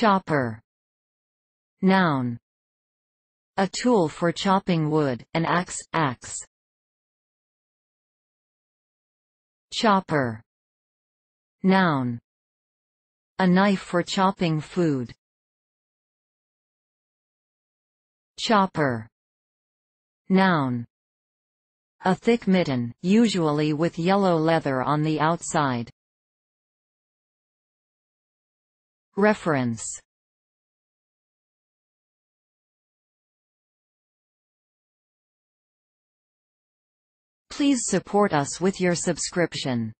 Chopper Noun A tool for chopping wood, an axe, axe. Chopper Noun A knife for chopping food Chopper Noun a thick mitten, usually with yellow leather on the outside. Reference Please support us with your subscription.